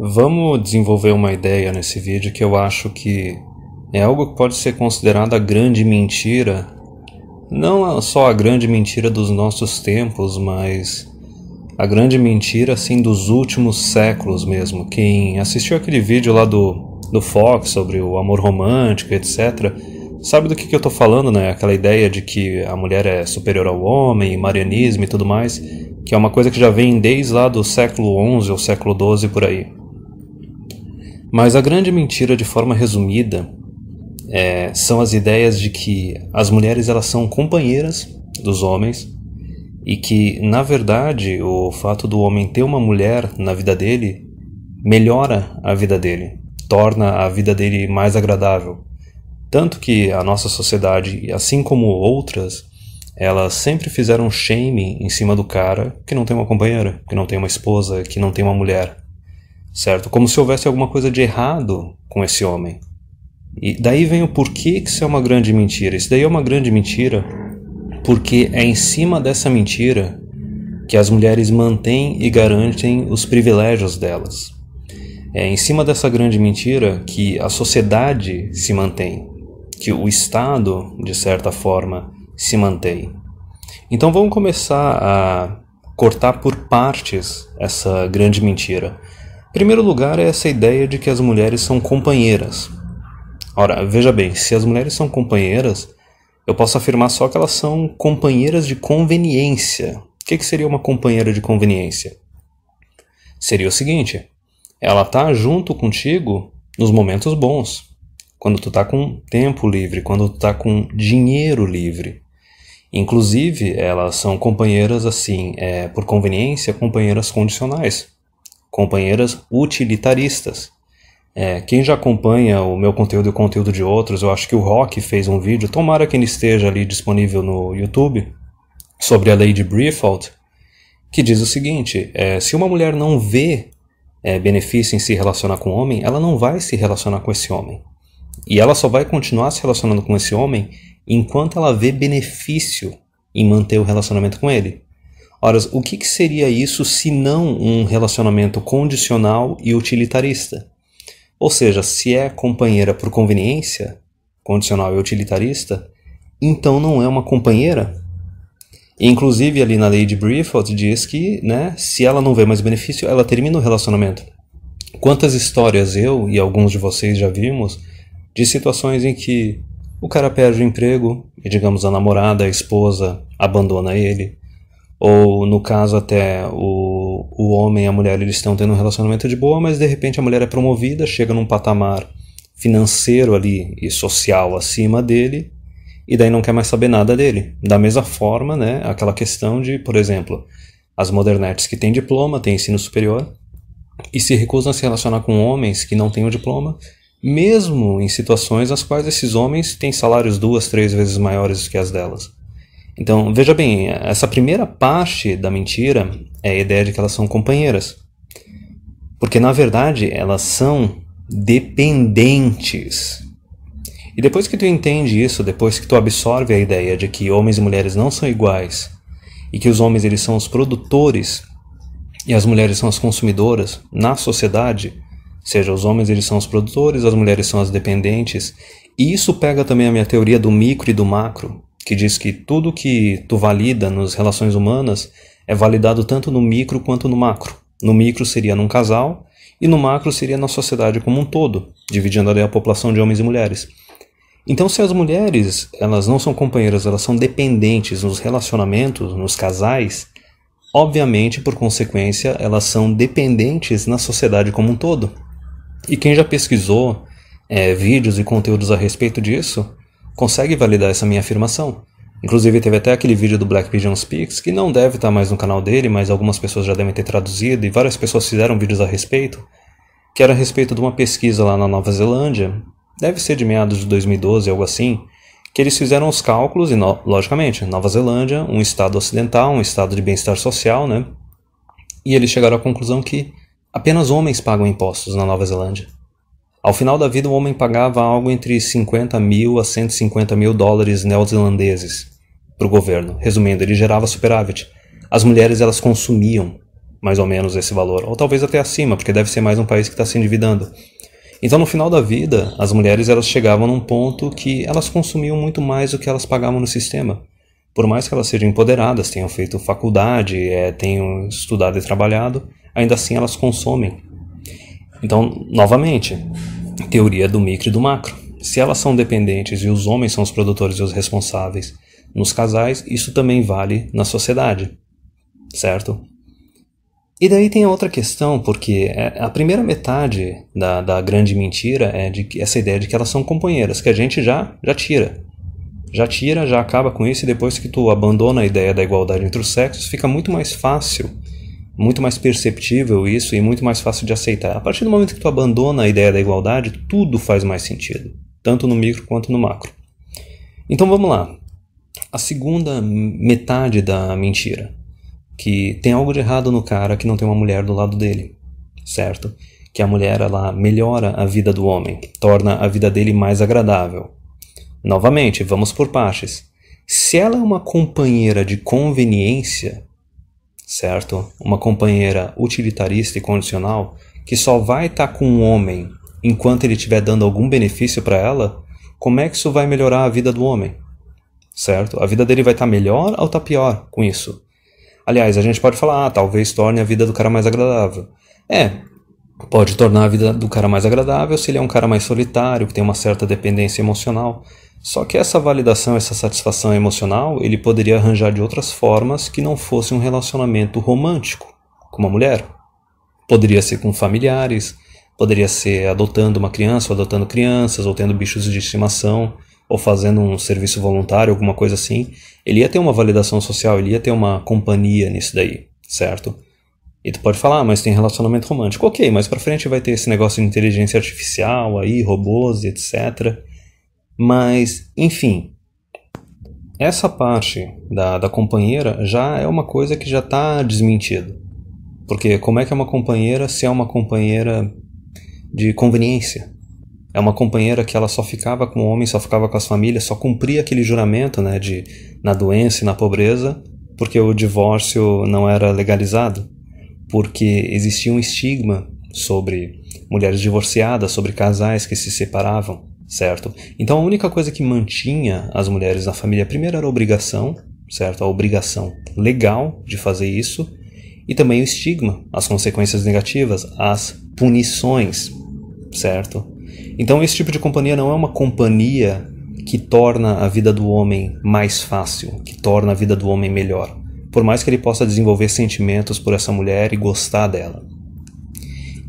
Vamos desenvolver uma ideia nesse vídeo que eu acho que é algo que pode ser considerado a grande mentira, não só a grande mentira dos nossos tempos, mas a grande mentira assim dos últimos séculos mesmo. Quem assistiu aquele vídeo lá do, do Fox sobre o amor romântico, etc., sabe do que, que eu tô falando, né? Aquela ideia de que a mulher é superior ao homem, marianismo e tudo mais, que é uma coisa que já vem desde lá do século XI ou século XII por aí. Mas a grande mentira, de forma resumida, é, são as ideias de que as mulheres elas são companheiras dos homens e que, na verdade, o fato do homem ter uma mulher na vida dele melhora a vida dele, torna a vida dele mais agradável. Tanto que a nossa sociedade, assim como outras, elas sempre fizeram shame em cima do cara que não tem uma companheira, que não tem uma esposa, que não tem uma mulher certo? Como se houvesse alguma coisa de errado com esse homem. E daí vem o porquê que isso é uma grande mentira. Isso daí é uma grande mentira porque é em cima dessa mentira que as mulheres mantêm e garantem os privilégios delas. É em cima dessa grande mentira que a sociedade se mantém, que o Estado, de certa forma, se mantém. Então vamos começar a cortar por partes essa grande mentira primeiro lugar, é essa ideia de que as mulheres são companheiras. Ora, veja bem, se as mulheres são companheiras, eu posso afirmar só que elas são companheiras de conveniência. O que, que seria uma companheira de conveniência? Seria o seguinte: ela tá junto contigo nos momentos bons, quando tu tá com tempo livre, quando tu tá com dinheiro livre. Inclusive, elas são companheiras assim, é, por conveniência, companheiras condicionais companheiras utilitaristas. É, quem já acompanha o meu conteúdo e o conteúdo de outros, eu acho que o Rock fez um vídeo, tomara que ele esteja ali disponível no YouTube, sobre a lei de Briefault, que diz o seguinte: é, se uma mulher não vê é, benefício em se relacionar com um homem, ela não vai se relacionar com esse homem. E ela só vai continuar se relacionando com esse homem enquanto ela vê benefício em manter o relacionamento com ele. Ora, o que, que seria isso se não um relacionamento condicional e utilitarista? Ou seja, se é companheira por conveniência, condicional e utilitarista, então não é uma companheira? Inclusive, ali na lei de Brieford diz que, né, se ela não vê mais benefício, ela termina o relacionamento. Quantas histórias eu e alguns de vocês já vimos de situações em que o cara perde o emprego e, digamos, a namorada, a esposa abandona ele, ou no caso até o, o homem e a mulher eles estão tendo um relacionamento de boa, mas de repente a mulher é promovida, chega num patamar financeiro ali e social acima dele, e daí não quer mais saber nada dele. Da mesma forma, né, aquela questão de, por exemplo, as modernetes que têm diploma, têm ensino superior, e se recusam a se relacionar com homens que não têm o diploma, mesmo em situações nas quais esses homens têm salários duas, três vezes maiores que as delas. Então, veja bem, essa primeira parte da mentira é a ideia de que elas são companheiras. Porque, na verdade, elas são dependentes. E depois que tu entende isso, depois que tu absorve a ideia de que homens e mulheres não são iguais e que os homens eles são os produtores e as mulheres são as consumidoras na sociedade, seja os homens eles são os produtores, as mulheres são as dependentes, e isso pega também a minha teoria do micro e do macro, que diz que tudo que tu valida nas relações humanas é validado tanto no micro quanto no macro. No micro seria num casal e no macro seria na sociedade como um todo, dividindo ali a população de homens e mulheres. Então, se as mulheres elas não são companheiras, elas são dependentes nos relacionamentos, nos casais, obviamente, por consequência, elas são dependentes na sociedade como um todo. E quem já pesquisou é, vídeos e conteúdos a respeito disso, consegue validar essa minha afirmação. Inclusive teve até aquele vídeo do Black Pigeon Speaks, que não deve estar mais no canal dele, mas algumas pessoas já devem ter traduzido e várias pessoas fizeram vídeos a respeito, que era a respeito de uma pesquisa lá na Nova Zelândia, deve ser de meados de 2012, algo assim, que eles fizeram os cálculos e, no, logicamente, Nova Zelândia, um estado ocidental, um estado de bem-estar social, né? E eles chegaram à conclusão que apenas homens pagam impostos na Nova Zelândia. Ao final da vida, o homem pagava algo entre 50 mil a 150 mil dólares neozelandeses para o governo. Resumindo, ele gerava superávit. As mulheres elas consumiam mais ou menos esse valor, ou talvez até acima, porque deve ser mais um país que está se endividando. Então, no final da vida, as mulheres elas chegavam num ponto que elas consumiam muito mais do que elas pagavam no sistema. Por mais que elas sejam empoderadas, tenham feito faculdade, é, tenham estudado e trabalhado, ainda assim elas consomem. Então, novamente, teoria do micro e do macro. Se elas são dependentes e os homens são os produtores e os responsáveis nos casais, isso também vale na sociedade, certo? E daí tem outra questão, porque é, a primeira metade da, da grande mentira é de que, essa ideia de que elas são companheiras, que a gente já, já tira. Já tira, já acaba com isso, e depois que tu abandona a ideia da igualdade entre os sexos, fica muito mais fácil muito mais perceptível isso e muito mais fácil de aceitar. A partir do momento que tu abandona a ideia da igualdade, tudo faz mais sentido, tanto no micro quanto no macro. Então vamos lá. A segunda metade da mentira, que tem algo de errado no cara que não tem uma mulher do lado dele, certo? Que a mulher ela melhora a vida do homem, torna a vida dele mais agradável. Novamente, vamos por partes. Se ela é uma companheira de conveniência, certo? Uma companheira utilitarista e condicional que só vai estar tá com um homem enquanto ele estiver dando algum benefício para ela, como é que isso vai melhorar a vida do homem? Certo? A vida dele vai estar tá melhor ou tá pior com isso? Aliás, a gente pode falar, ah, talvez torne a vida do cara mais agradável. É, pode tornar a vida do cara mais agradável se ele é um cara mais solitário, que tem uma certa dependência emocional. Só que essa validação, essa satisfação emocional, ele poderia arranjar de outras formas que não fosse um relacionamento romântico com uma mulher. Poderia ser com familiares, poderia ser adotando uma criança, ou adotando crianças, ou tendo bichos de estimação, ou fazendo um serviço voluntário, alguma coisa assim. Ele ia ter uma validação social, ele ia ter uma companhia nisso daí, certo? E tu pode falar, ah, mas tem relacionamento romântico. Ok, mas pra frente vai ter esse negócio de inteligência artificial aí, robôs, etc. Mas, enfim, essa parte da, da companheira já é uma coisa que já está desmentida. Porque como é que é uma companheira se é uma companheira de conveniência? É uma companheira que ela só ficava com o homem, só ficava com as famílias, só cumpria aquele juramento, né, de na doença e na pobreza, porque o divórcio não era legalizado, porque existia um estigma sobre mulheres divorciadas, sobre casais que se separavam certo? Então a única coisa que mantinha as mulheres na família primeiro era a obrigação, certo? A obrigação legal de fazer isso e também o estigma, as consequências negativas, as punições, certo? Então esse tipo de companhia não é uma companhia que torna a vida do homem mais fácil, que torna a vida do homem melhor, por mais que ele possa desenvolver sentimentos por essa mulher e gostar dela.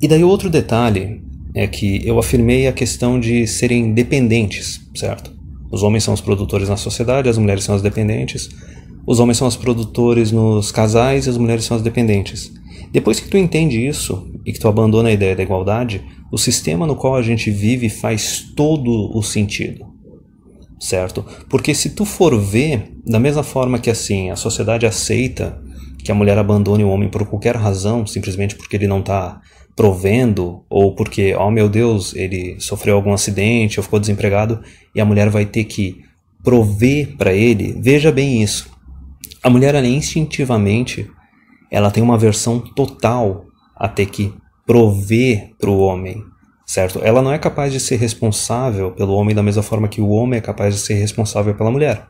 E daí outro detalhe é que eu afirmei a questão de serem dependentes, certo? Os homens são os produtores na sociedade, as mulheres são as dependentes. Os homens são os produtores nos casais e as mulheres são as dependentes. Depois que tu entende isso e que tu abandona a ideia da igualdade, o sistema no qual a gente vive faz todo o sentido. Certo? Porque se tu for ver, da mesma forma que assim, a sociedade aceita que a mulher abandone o homem por qualquer razão, simplesmente porque ele não está provendo, ou porque, oh meu Deus, ele sofreu algum acidente ou ficou desempregado, e a mulher vai ter que prover para ele, veja bem isso. A mulher, ela instintivamente, ela tem uma versão total a ter que prover para o homem, certo? Ela não é capaz de ser responsável pelo homem da mesma forma que o homem é capaz de ser responsável pela mulher.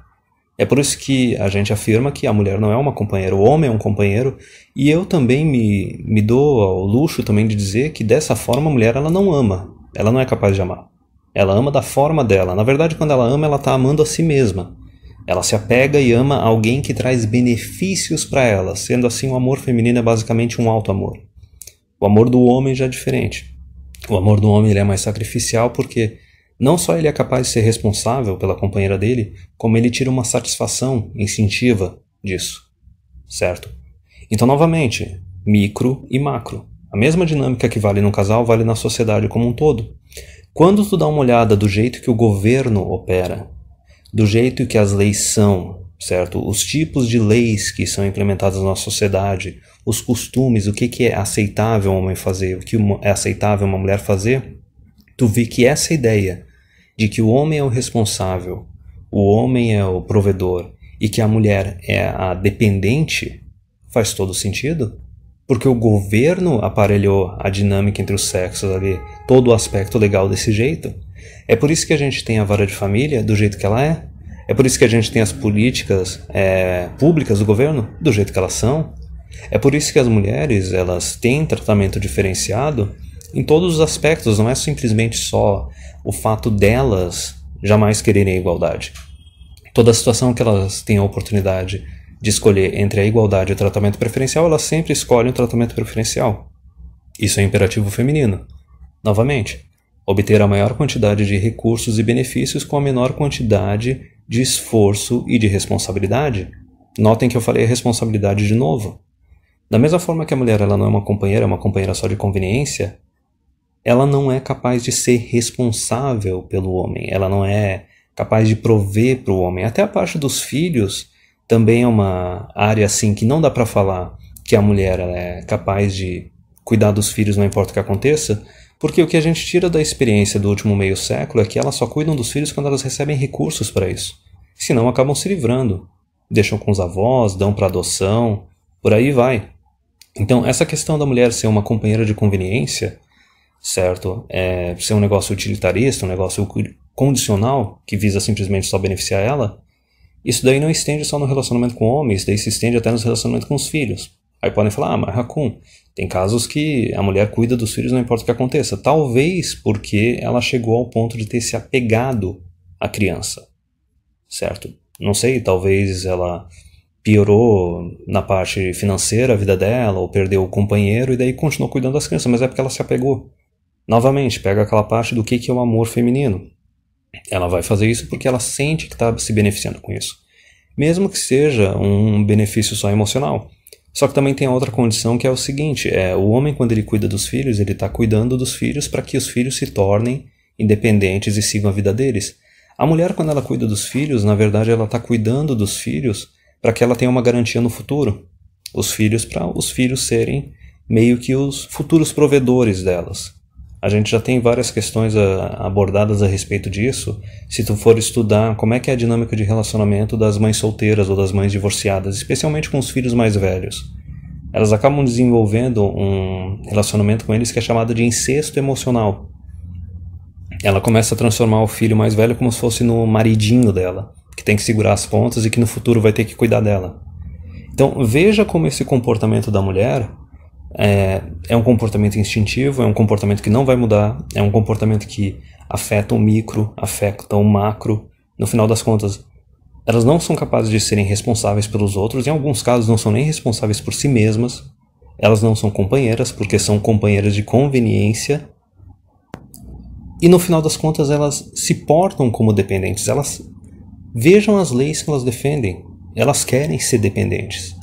É por isso que a gente afirma que a mulher não é uma companheira, o homem é um companheiro, e eu também me, me dou ao luxo também de dizer que dessa forma a mulher ela não ama, ela não é capaz de amar. Ela ama da forma dela. Na verdade, quando ela ama, ela está amando a si mesma. Ela se apega e ama alguém que traz benefícios para ela, sendo assim o amor feminino é basicamente um alto amor. O amor do homem já é diferente. O amor do homem ele é mais sacrificial porque não só ele é capaz de ser responsável pela companheira dele, como ele tira uma satisfação instintiva disso. Certo? Então, novamente, micro e macro. A mesma dinâmica que vale no casal vale na sociedade como um todo. Quando tu dá uma olhada do jeito que o governo opera, do jeito que as leis são, certo? Os tipos de leis que são implementadas na sociedade, os costumes, o que, que é aceitável um homem fazer, o que é aceitável uma mulher fazer, tu vê que essa ideia de que o homem é o responsável, o homem é o provedor e que a mulher é a dependente faz todo sentido? Porque o governo aparelhou a dinâmica entre os sexos ali, todo o aspecto legal desse jeito. É por isso que a gente tem a vara de família do jeito que ela é. É por isso que a gente tem as políticas é, públicas do governo do jeito que elas são. É por isso que as mulheres elas têm tratamento diferenciado em todos os aspectos, não é simplesmente só o fato delas jamais quererem a igualdade. Toda situação que elas têm a oportunidade de escolher entre a igualdade e o tratamento preferencial, elas sempre escolhem o tratamento preferencial. Isso é imperativo feminino. Novamente, obter a maior quantidade de recursos e benefícios com a menor quantidade de esforço e de responsabilidade. Notem que eu falei a responsabilidade de novo. Da mesma forma que a mulher ela não é uma companheira, é uma companheira só de conveniência, ela não é capaz de ser responsável pelo homem, ela não é capaz de prover para o homem. Até a parte dos filhos também é uma área assim que não dá para falar que a mulher é capaz de cuidar dos filhos, não importa o que aconteça, porque o que a gente tira da experiência do último meio século é que elas só cuidam dos filhos quando elas recebem recursos para isso. Senão acabam se livrando, deixam com os avós, dão para adoção, por aí vai. Então, essa questão da mulher ser uma companheira de conveniência certo? É, ser um negócio utilitarista, um negócio condicional que visa simplesmente só beneficiar ela, isso daí não estende só no relacionamento com homens, isso daí se estende até nos relacionamentos com os filhos. Aí podem falar, ah, mas Hakun, tem casos que a mulher cuida dos filhos não importa o que aconteça. Talvez porque ela chegou ao ponto de ter se apegado à criança, certo? Não sei, talvez ela piorou na parte financeira a vida dela, ou perdeu o companheiro, e daí continuou cuidando das crianças, mas é porque ela se apegou. Novamente, pega aquela parte do que, que é o amor feminino. Ela vai fazer isso porque ela sente que está se beneficiando com isso. Mesmo que seja um benefício só emocional. Só que também tem a outra condição que é o seguinte: é, o homem, quando ele cuida dos filhos, ele está cuidando dos filhos para que os filhos se tornem independentes e sigam a vida deles. A mulher, quando ela cuida dos filhos, na verdade, ela está cuidando dos filhos para que ela tenha uma garantia no futuro. Os filhos, para os filhos serem meio que os futuros provedores delas. A gente já tem várias questões a, abordadas a respeito disso. Se tu for estudar como é que é a dinâmica de relacionamento das mães solteiras ou das mães divorciadas, especialmente com os filhos mais velhos, elas acabam desenvolvendo um relacionamento com eles que é chamado de incesto emocional. Ela começa a transformar o filho mais velho como se fosse no maridinho dela, que tem que segurar as pontas e que no futuro vai ter que cuidar dela. Então veja como esse comportamento da mulher é, é um comportamento instintivo, é um comportamento que não vai mudar, é um comportamento que afeta o micro, afeta o macro. No final das contas, elas não são capazes de serem responsáveis pelos outros, em alguns casos não são nem responsáveis por si mesmas. Elas não são companheiras porque são companheiras de conveniência. E no final das contas, elas se portam como dependentes. Elas vejam as leis que elas defendem. Elas querem ser dependentes.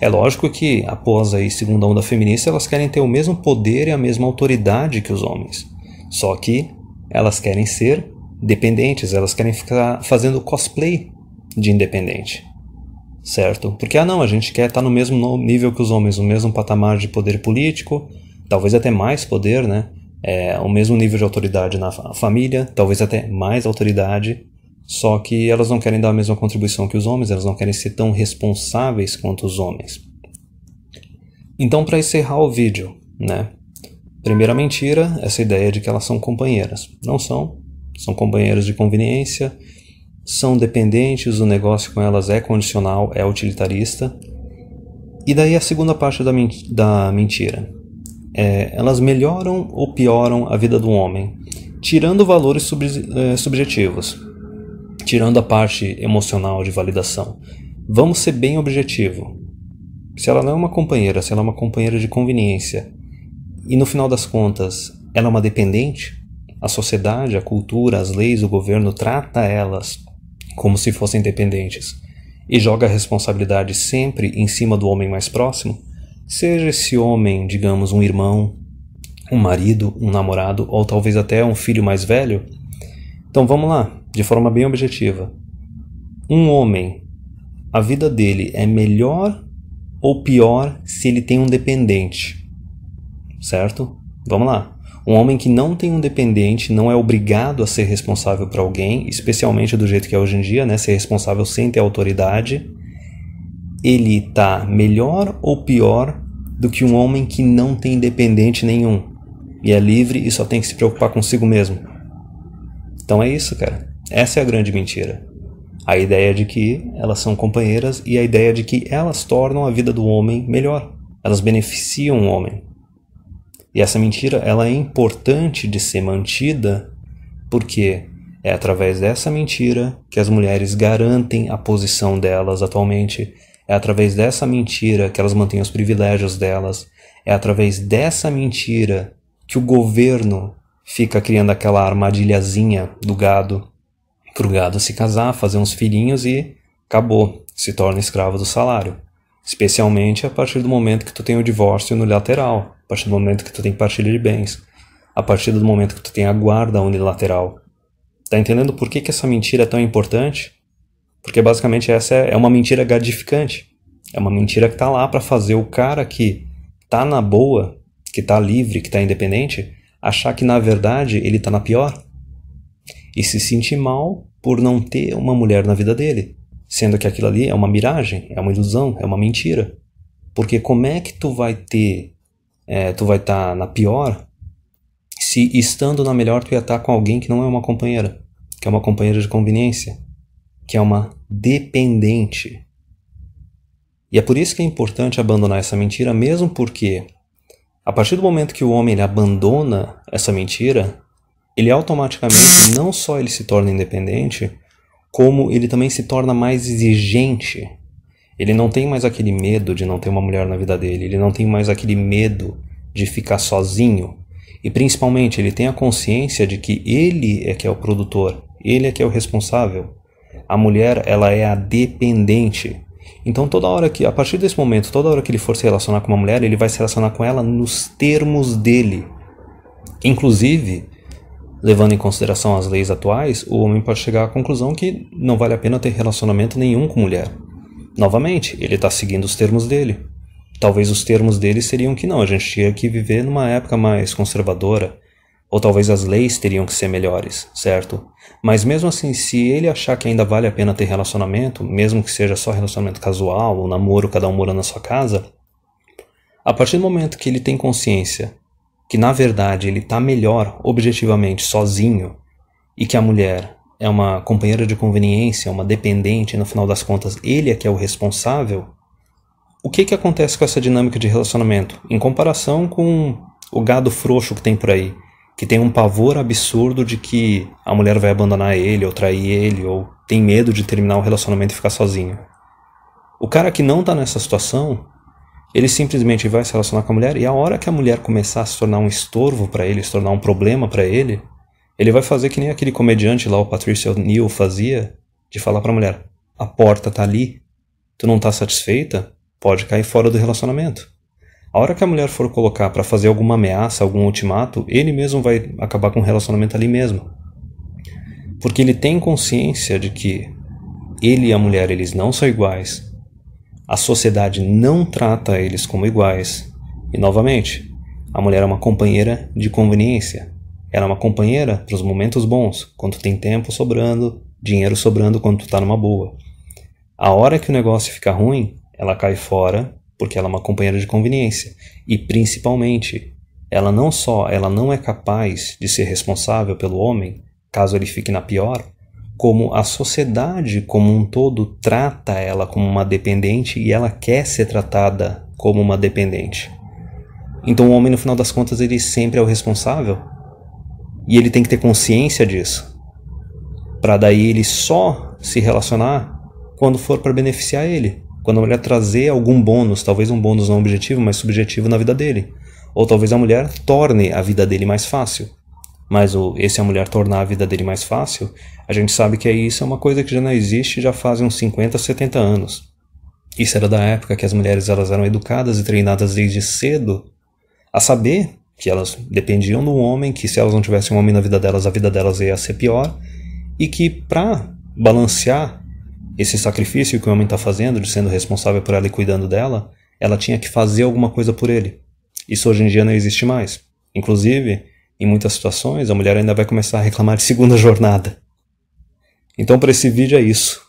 É lógico que, após a segunda onda feminista, elas querem ter o mesmo poder e a mesma autoridade que os homens. Só que elas querem ser dependentes, elas querem ficar fazendo cosplay de independente. Certo? Porque, ah, não, a gente quer estar tá no mesmo nível que os homens, no mesmo patamar de poder político, talvez até mais poder, né? É, o mesmo nível de autoridade na família, talvez até mais autoridade. Só que elas não querem dar a mesma contribuição que os homens, elas não querem ser tão responsáveis quanto os homens. Então, para encerrar o vídeo, né? Primeira mentira, essa ideia de que elas são companheiras. Não são, são companheiras de conveniência, são dependentes, o negócio com elas é condicional, é utilitarista. E daí a segunda parte da, da mentira. É, elas melhoram ou pioram a vida do homem, tirando valores sub eh, subjetivos tirando a parte emocional de validação. Vamos ser bem objetivo. Se ela não é uma companheira, se ela é uma companheira de conveniência, e no final das contas ela é uma dependente, a sociedade, a cultura, as leis, o governo trata elas como se fossem dependentes e joga a responsabilidade sempre em cima do homem mais próximo, seja esse homem, digamos, um irmão, um marido, um namorado ou talvez até um filho mais velho. Então vamos lá, de forma bem objetiva. Um homem, a vida dele é melhor ou pior se ele tem um dependente? Certo? Vamos lá. Um homem que não tem um dependente não é obrigado a ser responsável para alguém, especialmente do jeito que é hoje em dia, né? Ser responsável sem ter autoridade. Ele tá melhor ou pior do que um homem que não tem dependente nenhum e é livre e só tem que se preocupar consigo mesmo. Então é isso, cara. Essa é a grande mentira. A ideia de que elas são companheiras e a ideia de que elas tornam a vida do homem melhor. Elas beneficiam o homem. E essa mentira ela é importante de ser mantida porque é através dessa mentira que as mulheres garantem a posição delas atualmente. É através dessa mentira que elas mantêm os privilégios delas. É através dessa mentira que o governo fica criando aquela armadilhazinha do gado para se casar, fazer uns filhinhos e acabou, se torna escravo do salário. Especialmente a partir do momento que tu tem o divórcio unilateral, a partir do momento que tu tem partilha de bens, a partir do momento que tu tem a guarda unilateral. Tá entendendo por que, que essa mentira é tão importante? Porque basicamente essa é, uma mentira gratificante. É uma mentira que tá lá para fazer o cara que tá na boa, que tá livre, que tá independente, achar que na verdade ele tá na pior e se sentir mal por não ter uma mulher na vida dele, sendo que aquilo ali é uma miragem, é uma ilusão, é uma mentira. Porque como é que tu vai ter, é, tu vai estar tá na pior, se estando na melhor tu ia estar tá com alguém que não é uma companheira, que é uma companheira de conveniência, que é uma dependente. E é por isso que é importante abandonar essa mentira, mesmo porque a partir do momento que o homem abandona essa mentira, ele automaticamente não só ele se torna independente, como ele também se torna mais exigente. Ele não tem mais aquele medo de não ter uma mulher na vida dele, ele não tem mais aquele medo de ficar sozinho. E principalmente, ele tem a consciência de que ele é que é o produtor, ele é que é o responsável. A mulher, ela é a dependente. Então, toda hora que, a partir desse momento, toda hora que ele for se relacionar com uma mulher, ele vai se relacionar com ela nos termos dele. Inclusive, levando em consideração as leis atuais, o homem pode chegar à conclusão que não vale a pena ter relacionamento nenhum com mulher. Novamente, ele está seguindo os termos dele. Talvez os termos dele seriam que não, a gente tinha que viver numa época mais conservadora, ou talvez as leis teriam que ser melhores, certo? Mas mesmo assim, se ele achar que ainda vale a pena ter relacionamento, mesmo que seja só relacionamento casual ou namoro, cada um morando na sua casa, a partir do momento que ele tem consciência que na verdade ele está melhor objetivamente sozinho e que a mulher é uma companheira de conveniência, uma dependente, e no final das contas ele é que é o responsável, o que, que acontece com essa dinâmica de relacionamento em comparação com o gado frouxo que tem por aí, que tem um pavor absurdo de que a mulher vai abandonar ele ou trair ele ou tem medo de terminar o relacionamento e ficar sozinho. O cara que não está nessa situação, ele simplesmente vai se relacionar com a mulher e a hora que a mulher começar a se tornar um estorvo para ele, se tornar um problema para ele, ele vai fazer que nem aquele comediante lá, o Patricio O'Neill, fazia, de falar para a mulher: a porta tá ali, tu não tá satisfeita, pode cair fora do relacionamento. A hora que a mulher for colocar para fazer alguma ameaça, algum ultimato, ele mesmo vai acabar com o relacionamento ali mesmo. Porque ele tem consciência de que ele e a mulher, eles não são iguais, a sociedade não trata eles como iguais. E novamente, a mulher é uma companheira de conveniência. Ela é uma companheira para os momentos bons, quando tem tempo sobrando, dinheiro sobrando, quando tu tá numa boa. A hora que o negócio fica ruim, ela cai fora, porque ela é uma companheira de conveniência. E principalmente, ela não só ela não é capaz de ser responsável pelo homem, caso ele fique na pior, como a sociedade como um todo trata ela como uma dependente e ela quer ser tratada como uma dependente. Então o homem no final das contas ele sempre é o responsável e ele tem que ter consciência disso. Para daí ele só se relacionar quando for para beneficiar ele, quando a mulher trazer algum bônus, talvez um bônus não objetivo, mas subjetivo na vida dele. Ou talvez a mulher torne a vida dele mais fácil mas o esse é a mulher tornar a vida dele mais fácil, a gente sabe que é isso é uma coisa que já não existe já faz uns 50, 70 anos. Isso era da época que as mulheres elas eram educadas e treinadas desde cedo a saber que elas dependiam do homem, que se elas não tivessem um homem na vida delas, a vida delas ia ser pior, e que para balancear esse sacrifício que o homem está fazendo, de sendo responsável por ela e cuidando dela, ela tinha que fazer alguma coisa por ele. Isso hoje em dia não existe mais. Inclusive, em muitas situações, a mulher ainda vai começar a reclamar de segunda jornada. Então, para esse vídeo é isso.